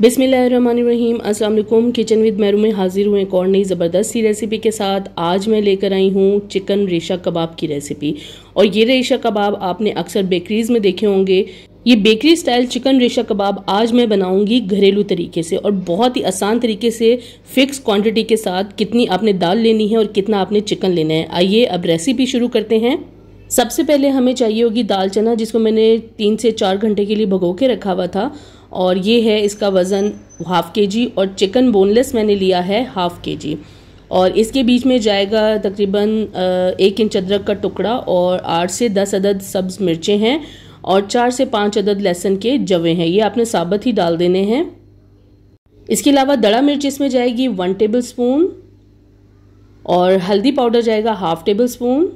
बिसमीम अस्सलाम kitchen with मैरू में हाज़िर हुए एक और नई ज़बरदस्त सी रेसिपी के साथ आज मैं लेकर आई हूँ चिकन रेशा कबाब की रेसिपी और ये रेशा कबाब आपने अक्सर बेकरीज़ में देखे होंगे ये बेकरी स्टाइल चिकन रेशा कबाब आज मैं बनाऊंगी घरेलू तरीके से और बहुत ही आसान तरीके से फिक्स क्वांटिटी के साथ कितनी आपने दाल लेनी है और कितना आपने चिकन लेना है आइए अब रेसिपी शुरू करते हैं सबसे पहले हमें चाहिए होगी दाल चना जिसको मैंने तीन से चार घंटे के लिए भगो के रखा हुआ था और ये है इसका वज़न हाफ़ के जी और चिकन बोनलेस मैंने लिया है हाफ़ के जी और इसके बीच में जाएगा तकरीबन एक इंच अदरक का टुकड़ा और आठ से दस अदद सब्ज़ मिर्चें हैं और चार से पाँच अदद लहसुन के जवे हैं ये आपने साबत ही डाल देने हैं इसके अलावा दड़ा मिर्च इसमें जाएगी वन टेबल स्पून और हल्दी पाउडर जाएगा हाफ़ टेबल स्पून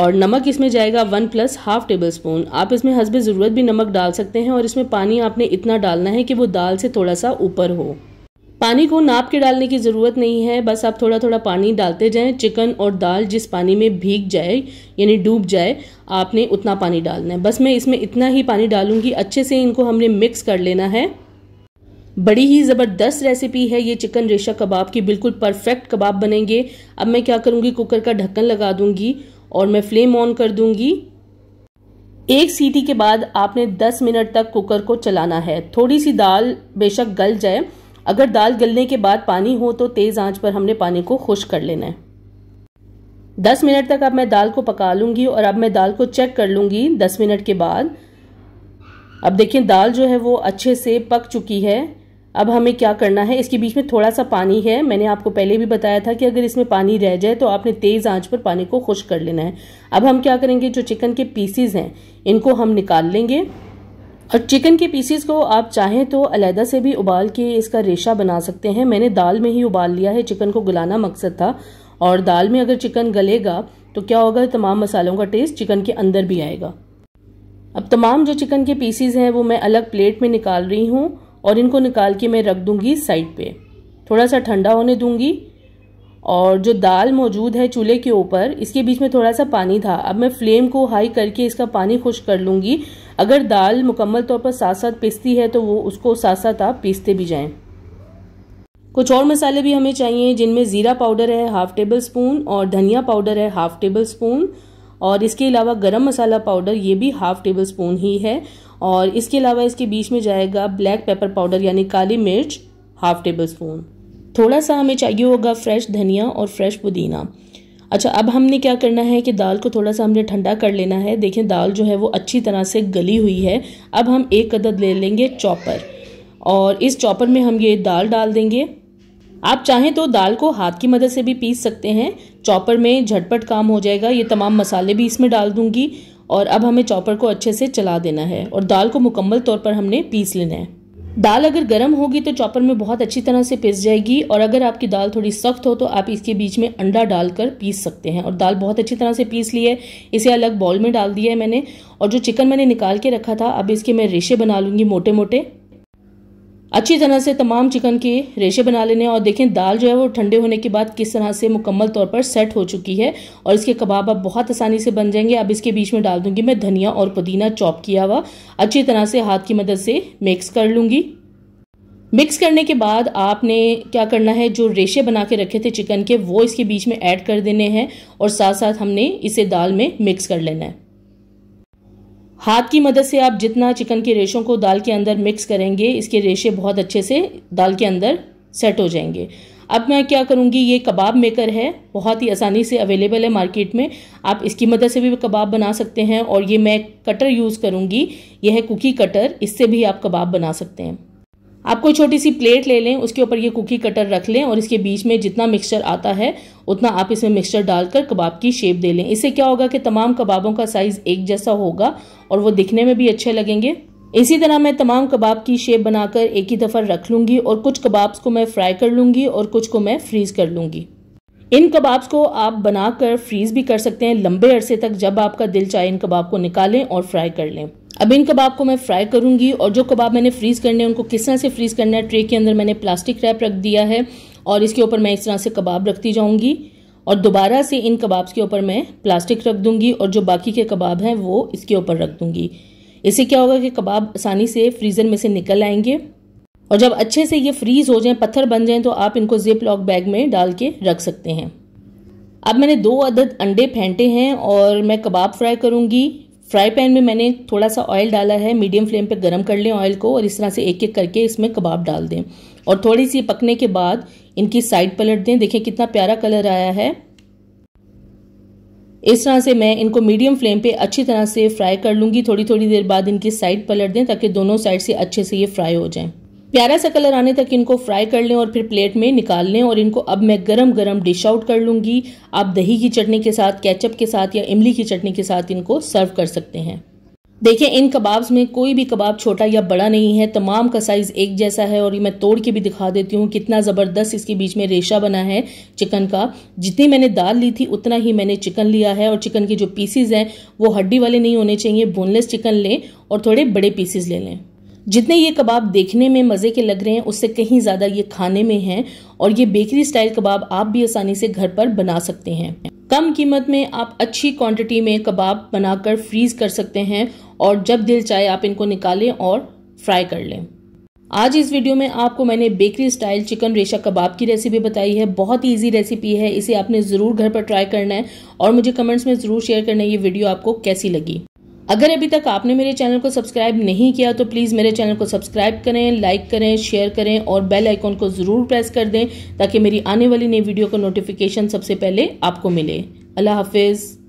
और नमक इसमें जाएगा one plus half tablespoon आप इसमें हंसबे ज़रूरत भी नमक डाल सकते हैं और इसमें पानी आपने इतना डालना है कि वो दाल से थोड़ा सा ऊपर हो पानी को नाप के डालने की ज़रूरत नहीं है बस आप थोड़ा थोड़ा पानी डालते जाएं चिकन और दाल जिस पानी में भीग जाए यानी डूब जाए आपने उतना पानी डालना है बस मैं इसमें इतना ही पानी डालूंगी अच्छे से इनको हमने मिक्स कर लेना है बड़ी ही ज़बरदस्त रेसिपी है ये चिकन रेशा कबाब की बिल्कुल परफेक्ट कबाब बनेंगे अब मैं क्या करूँगी कुकर का ढक्कन लगा दूँगी और मैं फ्लेम ऑन कर दूंगी एक सीटी के बाद आपने 10 मिनट तक कुकर को चलाना है थोड़ी सी दाल बेशक गल जाए अगर दाल गलने के बाद पानी हो तो तेज़ आंच पर हमने पानी को खुश कर लेना है 10 मिनट तक अब मैं दाल को पका लूंगी और अब मैं दाल को चेक कर लूंगी 10 मिनट के बाद अब देखिए दाल जो है वो अच्छे से पक चुकी है अब हमें क्या करना है इसके बीच में थोड़ा सा पानी है मैंने आपको पहले भी बताया था कि अगर इसमें पानी रह जाए तो आपने तेज़ आंच पर पानी को खुश कर लेना है अब हम क्या करेंगे जो चिकन के पीसीज हैं इनको हम निकाल लेंगे और चिकन के पीसीज को आप चाहें तो अलहदा से भी उबाल के इसका रेशा बना सकते हैं मैंने दाल में ही उबाल लिया है चिकन को गलाना मकसद था और दाल में अगर चिकन गलेगा तो क्या होगा तमाम मसालों का टेस्ट चिकन के अंदर भी आएगा अब तमाम जो चिकन के पीसीज हैं वो मैं अलग प्लेट में निकाल रही हूँ और इनको निकाल के मैं रख दूंगी साइड पे थोड़ा सा ठंडा होने दूंगी और जो दाल मौजूद है चूल्हे के ऊपर इसके बीच में थोड़ा सा पानी था अब मैं फ्लेम को हाई करके इसका पानी खुश कर लूँगी अगर दाल मुकम्मल तौर पर साथ साथ पिसती है तो वो उसको साथ साथ आप पीसते भी जाए कुछ और मसाले भी हमें चाहिए जिनमें ज़ीरा पाउडर है हाफ़ टेबल स्पून और धनिया पाउडर है हाफ़ टेबल स्पून और इसके अलावा गरम मसाला पाउडर ये भी हाफ़ टेबल स्पून ही है और इसके अलावा इसके बीच में जाएगा ब्लैक पेपर पाउडर यानी काली मिर्च हाफ टेबल स्पून थोड़ा सा हमें चाहिए होगा फ्रेश धनिया और फ्रेश पुदीना अच्छा अब हमने क्या करना है कि दाल को थोड़ा सा हमने ठंडा कर लेना है देखें दाल जो है वो अच्छी तरह से गली हुई है अब हम एक अदद ले लेंगे चॉपर और इस चॉपर में हम ये दाल डाल देंगे आप चाहें तो दाल को हाथ की मदद से भी पीस सकते हैं चॉपर में झटपट काम हो जाएगा ये तमाम मसाले भी इसमें डाल दूंगी और अब हमें चॉपर को अच्छे से चला देना है और दाल को मुकम्मल तौर पर हमने पीस लेना है दाल अगर गर्म होगी तो चॉपर में बहुत अच्छी तरह से पिस जाएगी और अगर आपकी दाल थोड़ी सख्त हो तो आप इसके बीच में अंडा डालकर पीस सकते हैं और दाल बहुत अच्छी तरह से पीस ली है इसे अलग बॉल में डाल दिया है मैंने और जो चिकन मैंने निकाल के रखा था अब इसके मैं रेशे बना लूँगी मोटे मोटे अच्छी तरह से तमाम चिकन के रेशे बना लेने और देखें दाल जो है वो ठंडे होने के बाद किस तरह से मुकम्मल तौर पर सेट हो चुकी है और इसके कबाब अब बहुत आसानी से बन जाएंगे अब इसके बीच में डाल दूंगी मैं धनिया और पुदीना चॉप किया हुआ अच्छी तरह से हाथ की मदद से मिक्स कर लूँगी मिक्स करने के बाद आपने क्या करना है जो रेशे बना के रखे थे चिकन के वो इसके बीच में ऐड कर देने हैं और साथ साथ हमने इसे दाल में मिक्स कर लेना है हाथ की मदद से आप जितना चिकन के रेशों को दाल के अंदर मिक्स करेंगे इसके रेशे बहुत अच्छे से दाल के अंदर सेट हो जाएंगे अब मैं क्या करूँगी ये कबाब मेकर है बहुत ही आसानी से अवेलेबल है मार्केट में आप इसकी मदद से भी कबाब बना सकते हैं और ये मैं कटर यूज़ करूँगी यह है कुकी कटर इससे भी आप कबाब बना सकते हैं आप कोई छोटी सी प्लेट ले लें उसके ऊपर ये कुकी कटर रख लें और इसके बीच में जितना मिक्सचर आता है उतना आप इसमें मिक्सचर डालकर कबाब की शेप दे लें इससे क्या होगा कि तमाम कबाबों का साइज़ एक जैसा होगा और वो दिखने में भी अच्छे लगेंगे इसी तरह मैं तमाम कबाब की शेप बनाकर एक ही दफ़ा रख लूँगी और कुछ कबाब्स को मैं फ्राई कर लूँगी और कुछ को मैं फ्रीज़ कर लूँगी इन कबाब्स को आप बनाकर फ्रीज़ भी कर सकते हैं लंबे अरसे तक जब आपका दिल चाहे इन कबाब को निकालें और फ्राई कर लें अब इन कबाब को मैं फ्राई करूंगी और जो कबाब मैंने फ्रीज़ करने हैं उनको किस तरह से फ्रीज़ करना है ट्रे के अंदर मैंने प्लास्टिक रैप रख दिया है और इसके ऊपर मैं इस तरह से कबाब रखती जाऊँगी और दोबारा से इन कबाब के ऊपर मैं प्लास्टिक रख दूँगी और जो बाकी के कबाब हैं वो इसके ऊपर रख दूंगी इससे क्या होगा कि कबाब आसानी से फ्रीज़र में से निकल आएंगे और जब अच्छे से ये फ्रीज़ हो जाएं पत्थर बन जाएं तो आप इनको जिप लॉक बैग में डाल के रख सकते हैं अब मैंने दो अदद अंडे फेंटे हैं और मैं कबाब फ्राई करूँगी फ्राई पैन में मैंने थोड़ा सा ऑयल डाला है मीडियम फ्लेम पे गरम कर लें ऑयल को और इस तरह से एक एक करके इसमें कबाब डाल दें और थोड़ी सी पकने के बाद इनकी साइड पलट दें देखें कितना प्यारा कलर आया है इस तरह से मैं इनको मीडियम फ्लेम पे अच्छी तरह से फ्राई कर लूंगी थोड़ी थोड़ी देर बाद इनकी साइड पलट दें ताकि दोनों साइड से अच्छे से ये फ्राई हो जाएं प्यारा सा कलर आने तक इनको फ्राई कर लें और फिर प्लेट में निकाल लें और इनको अब मैं गरम गरम डिश आउट कर लूंगी आप दही की चटनी के साथ केचप के साथ या इमली की चटनी के साथ इनको सर्व कर सकते हैं देखिए इन कबाब्स में कोई भी कबाब छोटा या बड़ा नहीं है तमाम का साइज़ एक जैसा है और ये मैं तोड़ के भी दिखा देती हूँ कितना ज़बरदस्त इसके बीच में रेशा बना है चिकन का जितनी मैंने दाल ली थी उतना ही मैंने चिकन लिया है और चिकन के जो पीसीज हैं वो हड्डी वाले नहीं होने चाहिए बोनलेस चिकन लें और थोड़े बड़े पीसीज ले लें जितने ये कबाब देखने में मज़े के लग रहे हैं उससे कहीं ज़्यादा ये खाने में हैं और ये बेकरी स्टाइल कबाब आप भी आसानी से घर पर बना सकते हैं कम कीमत में आप अच्छी क्वांटिटी में कबाब बनाकर फ्रीज कर सकते हैं और जब दिल चाहे आप इनको निकालें और फ्राई कर लें आज इस वीडियो में आपको मैंने बेकरी स्टाइल चिकन रेशा कबाब की रेसिपी बताई है बहुत ही ईजी रेसिपी है इसे आपने ज़रूर घर पर ट्राई करना है और मुझे कमेंट्स में ज़रूर शेयर करना है ये वीडियो आपको कैसी लगी अगर अभी तक आपने मेरे चैनल को सब्सक्राइब नहीं किया तो प्लीज़ मेरे चैनल को सब्सक्राइब करें लाइक करें शेयर करें और बेल आइकॉन को ज़रूर प्रेस कर दें ताकि मेरी आने वाली नई वीडियो का नोटिफिकेशन सबसे पहले आपको मिले अल्लाह हाफिज़